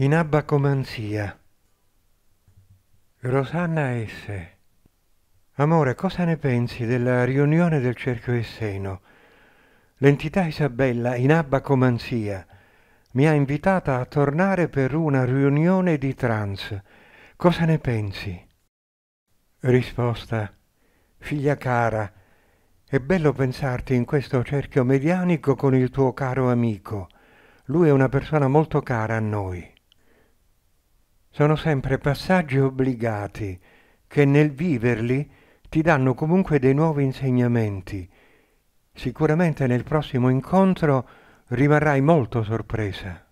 in abbacomanzia. Rosanna S. Amore, cosa ne pensi della riunione del cerchio Esseno? L'entità Isabella in abbacomanzia mi ha invitata a tornare per una riunione di trans. Cosa ne pensi? Risposta. Figlia cara, è bello pensarti in questo cerchio medianico con il tuo caro amico. Lui è una persona molto cara a noi sono sempre passaggi obbligati che nel viverli ti danno comunque dei nuovi insegnamenti. Sicuramente nel prossimo incontro rimarrai molto sorpresa.